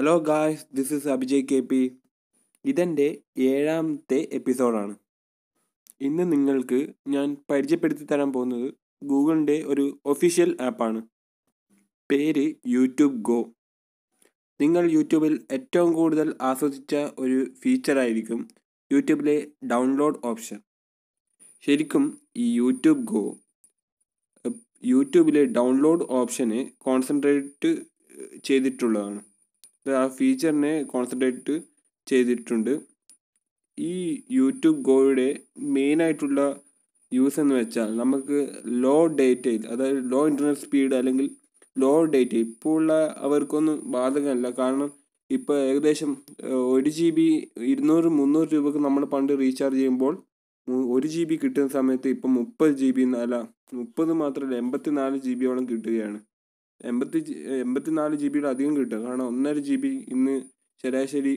hello guys this is Abhijay K P ഇതെൻ്റെ ഏഴാമത്തെ എപ്പിസോഡാണ് ഇന്ന് നിങ്ങൾക്ക് ഞാൻ പരിചയപ്പെടുത്തി തരാൻ പോകുന്നത് ഗൂഗിളിൻ്റെ ഒരു ഒഫീഷ്യൽ ആപ്പാണ് പേര് യൂട്യൂബ് ഗോ നിങ്ങൾ യൂട്യൂബിൽ ഏറ്റവും കൂടുതൽ ആസ്വദിച്ച ഒരു ഫീച്ചറായിരിക്കും യൂട്യൂബിലെ ഡൗൺലോഡ് ഓപ്ഷൻ ശരിക്കും ഈ യൂട്യൂബ് ഗോ യൂട്യൂബിലെ ഡൗൺലോഡ് ഓപ്ഷനെ കോൺസെൻട്രേറ്റ് ചെയ്തിട്ടുള്ളതാണ് ആ ഫീച്ചറിനെ കോൺസെൻട്രേറ്റ് ചെയ്തിട്ടുണ്ട് ഈ യൂട്യൂബ് ഗോയുടെ മെയിൻ ആയിട്ടുള്ള യൂസ് എന്ന് വെച്ചാൽ നമുക്ക് ലോ ഡേറ്റയിൽ അതായത് ലോ ഇൻ്റർനെറ്റ് സ്പീഡ് അല്ലെങ്കിൽ ലോ ഡേറ്റ ഇപ്പോൾ ഉള്ള അവർക്കൊന്നും ബാധകമല്ല കാരണം ഇപ്പോൾ ഏകദേശം ഒരു ജി ബി ഇരുന്നൂറ് മുന്നൂറ് രൂപക്ക് നമ്മൾ പണ്ട് റീചാർജ് ചെയ്യുമ്പോൾ ഒരു ജി ബി കിട്ടുന്ന സമയത്ത് ഇപ്പം മുപ്പത് ജി ബി അല്ല മുപ്പത് മാത്രമല്ല എൺപത്തി നാല് ജി ബിയോളം കിട്ടുകയാണ് എൺപത്തി എൺപത്തിനാല് ജി ബിയുടെ അധികം കിട്ടും കാരണം ഒന്നര ജി ബി ഇന്ന് ശരാശരി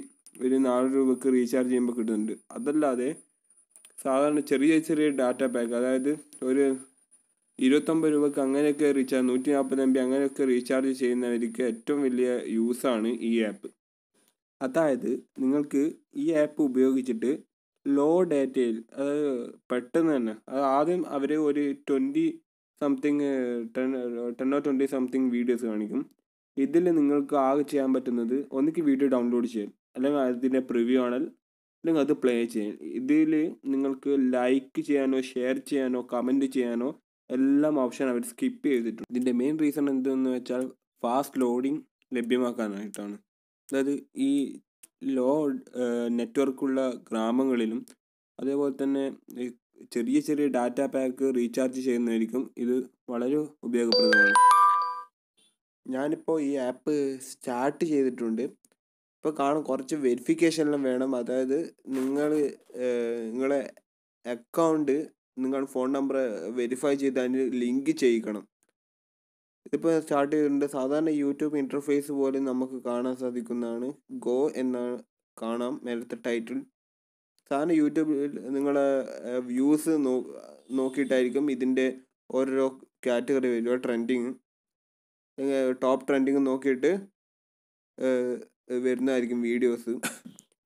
ഒരു നാല് രൂപയ്ക്ക് റീചാർജ് ചെയ്യുമ്പോൾ കിട്ടുന്നുണ്ട് അതല്ലാതെ സാധാരണ ചെറിയ ചെറിയ ഡാറ്റ പാക്ക് അതായത് ഒരു ഇരുപത്തൊമ്പത് രൂപക്ക് അങ്ങനെയൊക്കെ റീചാർജ് നൂറ്റി നാൽപ്പത് എം ബി അങ്ങനെയൊക്കെ റീചാർജ് ചെയ്യുന്നവർക്ക് ഏറ്റവും വലിയ യൂസാണ് ഈ ആപ്പ് അതായത് നിങ്ങൾക്ക് ഈ ആപ്പ് ഉപയോഗിച്ചിട്ട് ലോ ഡാറ്റയിൽ അതായത് പെട്ടെന്ന് തന്നെ അത് ആദ്യം അവർ ഒരു twenty something ten ten or twenty something videos കാണിക്കും ഇതിൽ നിങ്ങൾക്ക് ആകെ ചെയ്യാൻ പറ്റുന്നത് ഒന്നിക്ക് വീഡിയോ ഡൗൺലോഡ് ചെയ്യാൻ അല്ലെങ്കിൽ അതിൻ്റെ പ്രിവ്യൂ ആണൽ അല്ലെങ്കിൽ അത് പ്ലേ ചെയ്യാൻ ഇതിൽ നിങ്ങൾക്ക് ലൈക്ക് ചെയ്യാനോ ഷെയർ ചെയ്യാനോ കമൻറ്റ് ചെയ്യാനോ എല്ലാം ഓപ്ഷൻ അവർ സ്കിപ്പ് ചെയ്തിട്ടുണ്ട് ഇതിൻ്റെ മെയിൻ റീസൺ എന്തെന്ന് വെച്ചാൽ ഫാസ്റ്റ് ലോഡിങ് ലഭ്യമാക്കാനായിട്ടാണ് അതായത് ഈ ലോ നെറ്റ്വർക്കുള്ള uh, ഗ്രാമങ്ങളിലും അതേപോലെ തന്നെ ചെറിയ ചെറിയ ഡാറ്റ പാക്ക് റീചാർജ് ചെയ്യുന്നതായിരിക്കും ഇത് വളരെ ഉപയോഗപ്രദമാണ് ഞാനിപ്പോൾ ഈ ആപ്പ് സ്റ്റാർട്ട് ചെയ്തിട്ടുണ്ട് ഇപ്പോൾ കാണും കുറച്ച് വെരിഫിക്കേഷനെല്ലാം വേണം അതായത് നിങ്ങൾ നിങ്ങളെ അക്കൗണ്ട് നിങ്ങൾ ഫോൺ നമ്പർ വെരിഫൈ ചെയ്ത് അതിന് ലിങ്ക് ചെയ്യിക്കണം ഇതിപ്പോൾ സ്റ്റാർട്ട് ചെയ്തിട്ടുണ്ട് സാധാരണ യൂട്യൂബ് ഇൻ്റർഫേസ് പോലെ നമുക്ക് കാണാൻ സാധിക്കുന്നതാണ് ഗോ എന്ന കാണാം നേരത്തെ ടൈറ്റിൽ സാധാരണ യൂട്യൂബിൽ നിങ്ങൾ വ്യൂസ് നോ നോക്കിയിട്ടായിരിക്കും ഇതിൻ്റെ ഓരോരോ കാറ്റഗറി വരിക ട്രെൻഡിങ് ടോപ്പ് ട്രെൻഡിങ് നോക്കിയിട്ട് വരുന്നതായിരിക്കും വീഡിയോസ്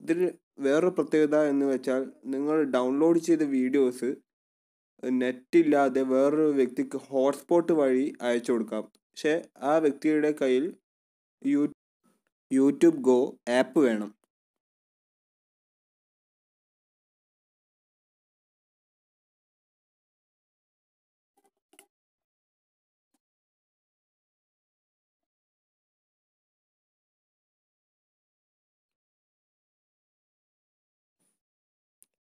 ഇതിൽ വേറൊരു പ്രത്യേകത എന്ന് വെച്ചാൽ നിങ്ങൾ ഡൗൺലോഡ് ചെയ്ത വീഡിയോസ് നെറ്റില്ലാതെ വേറൊരു വ്യക്തിക്ക് ഹോട്ട്സ്പോട്ട് വഴി അയച്ചു കൊടുക്കാം പക്ഷേ ആ വ്യക്തിയുടെ കയ്യിൽ യൂട്യൂബ് ഗോ ആപ്പ് വേണം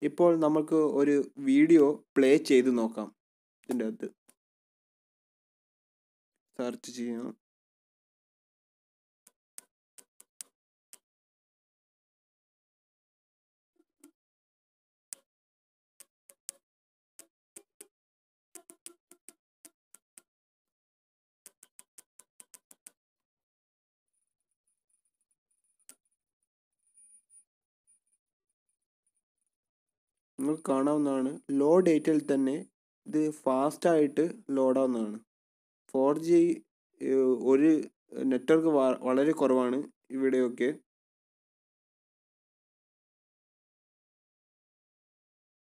ഇപ്പോൾ നമുക്ക് ഒരു വീഡിയോ പ്ലേ ചെയ്ത് നോക്കാം ഇതിൻ്റെ അകത്ത് സെർച്ച് ചെയ്യണം നിങ്ങൾക്ക് കാണാവുന്നതാണ് ലോ ഡേറ്റയിൽ തന്നെ ഇത് ഫാസ്റ്റായിട്ട് ലോഡാവുന്നതാണ് ഫോർ ജി ഒരു നെറ്റ്വർക്ക് വളരെ കുറവാണ് ഇവിടെയൊക്കെ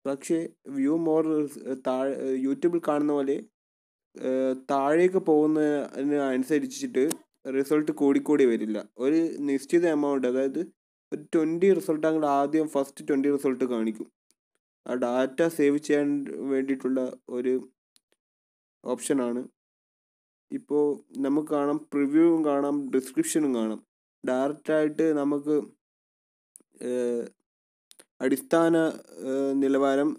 പക്ഷേ വ്യൂ മോർ താഴെ യൂട്യൂബിൽ കാണുന്ന പോലെ താഴേക്ക് പോകുന്നതിന് അനുസരിച്ചിട്ട് റിസൾട്ട് കൂടിക്കൂടി വരില്ല ഒരു നിശ്ചിത എമൗണ്ട് അതായത് ഒരു ട്വൻറ്റി റിസൾട്ട് ആദ്യം ഫസ്റ്റ് ട്വൻറ്റി റിസൾട്ട് കാണിക്കും ആ ഡാറ്റ സേവ് ചെയ്യാൻ വേണ്ടിയിട്ടുള്ള ഒരു ഓപ്ഷനാണ് ഇപ്പോൾ നമുക്ക് കാണാം പ്രിവ്യൂവും കാണാം ഡിസ്ക്രിപ്ഷനും കാണാം ഡയറക്റ്റായിട്ട് നമുക്ക് അടിസ്ഥാന നിലവാരം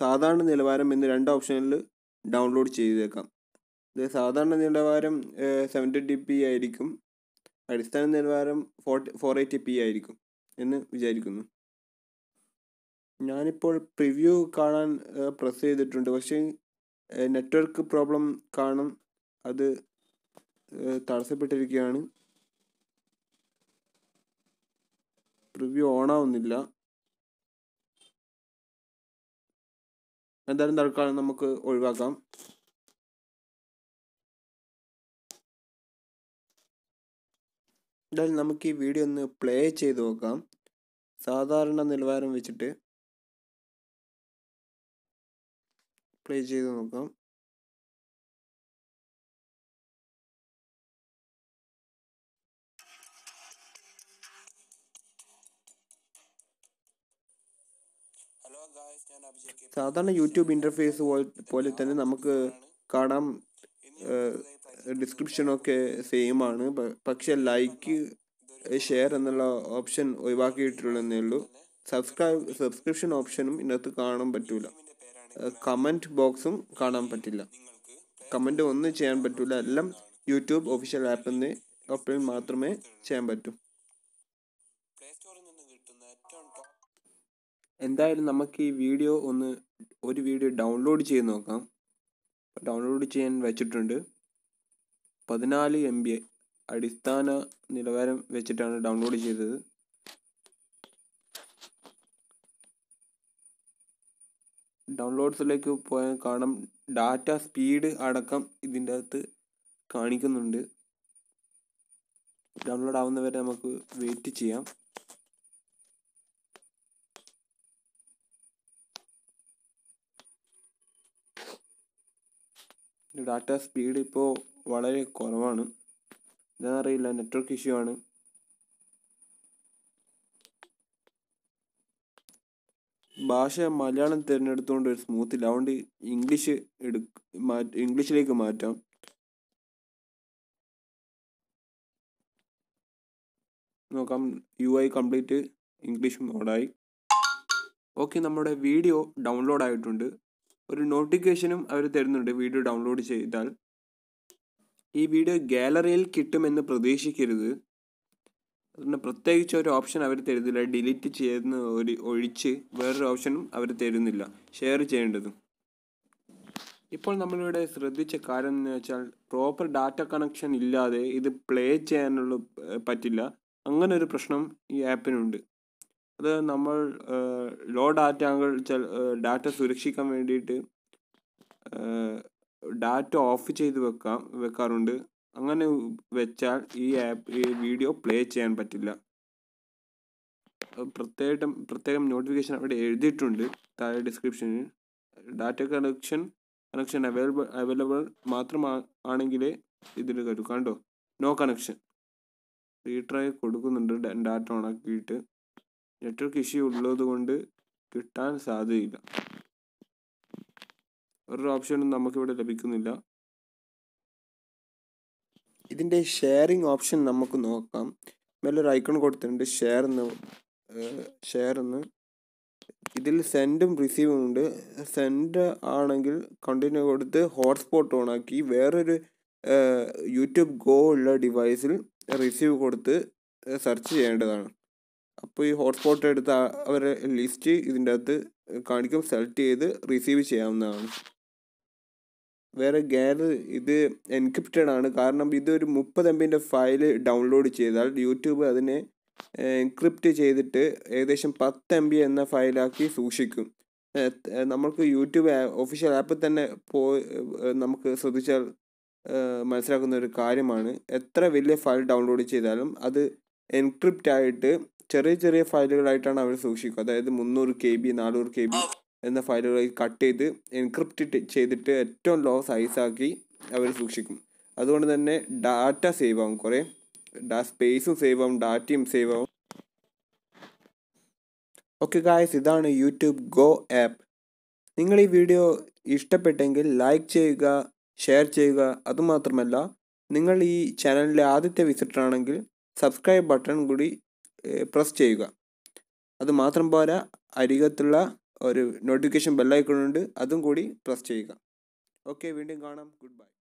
സാധാരണ നിലവാരം എന്ന രണ്ട് ഓപ്ഷനിൽ ഡൗൺലോഡ് ചെയ്തേക്കാം ഇത് സാധാരണ നിലവാരം സെവൻറ്റി ഡി പി ആയിരിക്കും അടിസ്ഥാന നിലവാരം ഫോർ ഫോർ എയ്റ്റി പി ആയിരിക്കും എന്ന് വിചാരിക്കുന്നു ഞാനിപ്പോൾ പ്രിവ്യൂ കാണാൻ പ്രസ് ചെയ്തിട്ടുണ്ട് പക്ഷേ നെറ്റ്വർക്ക് പ്രോബ്ലം കാണും അത് തടസ്സപ്പെട്ടിരിക്കുകയാണ് പ്രിവ്യൂ ഓണാവുന്നില്ല എന്തായാലും തൽക്കാലം നമുക്ക് ഒഴിവാക്കാം എന്തായാലും നമുക്ക് ഈ വീഡിയോ ഒന്ന് പ്ലേ ചെയ്ത് നോക്കാം സാധാരണ നിലവാരം വെച്ചിട്ട് പ്ലേ ചെയ്ത് നോക്കാം സാധാരണ യൂട്യൂബ് ഇൻ്റർഫേസ് പോലെ തന്നെ നമുക്ക് കാണാം ഡിസ്ക്രിപ്ഷനൊക്കെ സെയിം ആണ് പക്ഷെ ലൈക്ക് ഷെയർ എന്നുള്ള ഓപ്ഷൻ ഒഴിവാക്കിയിട്ടുള്ളതേ ഉള്ളൂ സബ്സ്ക്രൈബ് സബ്സ്ക്രിപ്ഷൻ ഓപ്ഷനും ഇതിനകത്ത് കാണാൻ പറ്റൂല കമൻറ്റ് ബോക്സും കാണാൻ പറ്റില്ല കമൻ്റ് ഒന്നും ചെയ്യാൻ പറ്റില്ല എല്ലാം യൂട്യൂബ് ഒഫീഷ്യൽ ആപ്പിൽ നിന്ന് ഒപ്പിൽ മാത്രമേ ചെയ്യാൻ പറ്റൂ എന്തായാലും നമുക്ക് ഈ വീഡിയോ ഒന്ന് ഒരു വീഡിയോ ഡൗൺലോഡ് ചെയ്ത് നോക്കാം ഡൗൺലോഡ് ചെയ്യാൻ വെച്ചിട്ടുണ്ട് പതിനാല് എം ബി അടിസ്ഥാന നിലവാരം വെച്ചിട്ടാണ് ഡൗൺലോഡ് ചെയ്തത് ഡൗൺലോഡ്സിലേക്ക് പോയാൽ കാണാം ഡാറ്റ സ്പീഡ് അടക്കം ഇതിൻ്റെ അകത്ത് കാണിക്കുന്നുണ്ട് ഡൗൺലോഡ് ആവുന്നവരെ നമുക്ക് വെയിറ്റ് ചെയ്യാം ഡാറ്റ സ്പീഡ് ഇപ്പോൾ വളരെ കുറവാണ് ഇതെന്നറിയില്ല നെറ്റ്വർക്ക് ഇഷ്യൂ ആണ് ഭാഷ മലയാളം തിരഞ്ഞെടുത്തുകൊണ്ട് ഒരു സ്മൂത്ത് അതുകൊണ്ട് ഇംഗ്ലീഷ് എടുക്ക ഇംഗ്ലീഷിലേക്ക് മാറ്റാം നോക്കാം യു ഐ കംപ്ലീറ്റ് ഇംഗ്ലീഷ് മോഡായി ഓക്കെ നമ്മുടെ വീഡിയോ ഡൗൺലോഡ് ആയിട്ടുണ്ട് ഒരു നോട്ടിഫിക്കേഷനും അവർ തരുന്നുണ്ട് വീഡിയോ ഡൗൺലോഡ് ചെയ്താൽ ഈ വീഡിയോ ഗാലറിയിൽ കിട്ടുമെന്ന് പ്രതീക്ഷിക്കരുത് അതുകൊണ്ട് പ്രത്യേകിച്ച് ഒരു ഓപ്ഷൻ അവർ തരുന്നില്ല ഡിലീറ്റ് ചെയ്യുന്ന ഒരു ഒഴിച്ച് വേറൊരു ഓപ്ഷനും അവർ തരുന്നില്ല ഷെയർ ചെയ്യേണ്ടതും ഇപ്പോൾ നമ്മളിവിടെ ശ്രദ്ധിച്ച കാര്യം എന്ന് വെച്ചാൽ പ്രോപ്പർ ഡാറ്റ കണക്ഷൻ ഇല്ലാതെ ഇത് പ്ലേ ചെയ്യാനുള്ള പറ്റില്ല അങ്ങനെ ഒരു പ്രശ്നം ഈ ആപ്പിനുണ്ട് അത് നമ്മൾ ലോ ഡാറ്റ ഡാറ്റ സുരക്ഷിക്കാൻ വേണ്ടിയിട്ട് ഡാറ്റ ഓഫ് ചെയ്ത് വെക്കാം വെക്കാറുണ്ട് അങ്ങനെ വെച്ചാൽ ഈ ആപ്പ് ഈ വീഡിയോ പ്ലേ ചെയ്യാൻ പറ്റില്ല പ്രത്യേകം പ്രത്യേകം നോട്ടിഫിക്കേഷൻ അവിടെ എഴുതിയിട്ടുണ്ട് താഴെ ഡിസ്ക്രിപ്ഷനിൽ data connection connection available available ആണെങ്കിലേ ഇതിൽ കയറ്റൂ കണ്ടോ നോ കണക്ഷൻ റീട്രൈ കൊടുക്കുന്നുണ്ട് ഡാറ്റ ഓണാക്കിയിട്ട് നെറ്റ്വർക്ക് ഇഷ്യൂ ഉള്ളത് കൊണ്ട് കിട്ടാൻ സാധ്യതയില്ല ഒരു ഓപ്ഷനും നമുക്കിവിടെ ലഭിക്കുന്നില്ല ഇതിൻ്റെ ഷെയറിങ് ഓപ്ഷൻ നമുക്ക് നോക്കാം മേലൊരു ഐക്കൺ കൊടുത്തിട്ടുണ്ട് ഷെയർ എന്ന് ഷെയർ എന്ന് ഇതിൽ സെൻഡും റിസീവും ഉണ്ട് സെൻഡ് ആണെങ്കിൽ കണ്ടിന്യൂ കൊടുത്ത് ഹോട്ട്സ്പോട്ട് ഓണാക്കി വേറൊരു യൂട്യൂബ് ഗോ ഉള്ള ഡിവൈസിൽ റിസീവ് കൊടുത്ത് സെർച്ച് ചെയ്യേണ്ടതാണ് അപ്പോൾ ഈ ഹോട്ട്സ്പോട്ട് എടുത്ത അവരെ ലിസ്റ്റ് ഇതിൻ്റെ അകത്ത് കാണിക്കും സെലക്ട് ചെയ്ത് റിസീവ് ചെയ്യാവുന്നതാണ് വേറെ ഗാലറി ഇത് എൻക്രിപ്റ്റഡ് ആണ് കാരണം ഇതൊരു മുപ്പത് എം ബിൻ്റെ ഫയൽ ഡൗൺലോഡ് ചെയ്താൽ യൂട്യൂബ് അതിനെ എൻക്രിപ്റ്റ് ചെയ്തിട്ട് ഏകദേശം പത്ത് എം ബി എന്ന ഫയലാക്കി സൂക്ഷിക്കും നമ്മൾക്ക് യൂട്യൂബ് ഒഫീഷ്യൽ ആപ്പിൽ തന്നെ പോ നമുക്ക് ശ്രദ്ധിച്ചാൽ മനസ്സിലാക്കുന്ന ഒരു കാര്യമാണ് എത്ര വലിയ ഫയൽ ഡൗൺലോഡ് ചെയ്താലും അത് എൻക്രിപ്റ്റ് ആയിട്ട് ചെറിയ ചെറിയ ഫയലുകളായിട്ടാണ് അവർ സൂക്ഷിക്കുക അതായത് മുന്നൂറ് കെ ബി നാനൂറ് കെ ബി എന്ന ഫയലുകളായി കട്ട് ചെയ്ത് എൻക്രിപ്റ്റ് ചെയ്തിട്ട് ഏറ്റവും ലോ സൈസാക്കി അവർ സൂക്ഷിക്കും അതുകൊണ്ട് തന്നെ ഡാറ്റ സേവ് ആവും കുറേ ഡാ സ്പേസും സേവ് ആവും ഡാറ്റയും സേവ് ആവും ഓക്കെ ഗായസ് ഇതാണ് യൂട്യൂബ് ഗോ ആപ്പ് നിങ്ങൾ ഈ വീഡിയോ ഇഷ്ടപ്പെട്ടെങ്കിൽ ലൈക്ക് ചെയ്യുക ഷെയർ ചെയ്യുക അതുമാത്രമല്ല നിങ്ങൾ ഈ ചാനലിലെ ആദ്യത്തെ വിസിറ്റർ ആണെങ്കിൽ സബ്സ്ക്രൈബ് ബട്ടൺ കൂടി പ്രസ് ചെയ്യുക അതുമാത്രം പോരാ അരികത്തുള്ള ഒരു നോട്ടിഫിക്കേഷൻ ബെല്ലൈക്കണുണ്ട് അതും കൂടി പ്രസ് ചെയ്യുക ഓക്കെ വീണ്ടും കാണാം ഗുഡ് ബൈ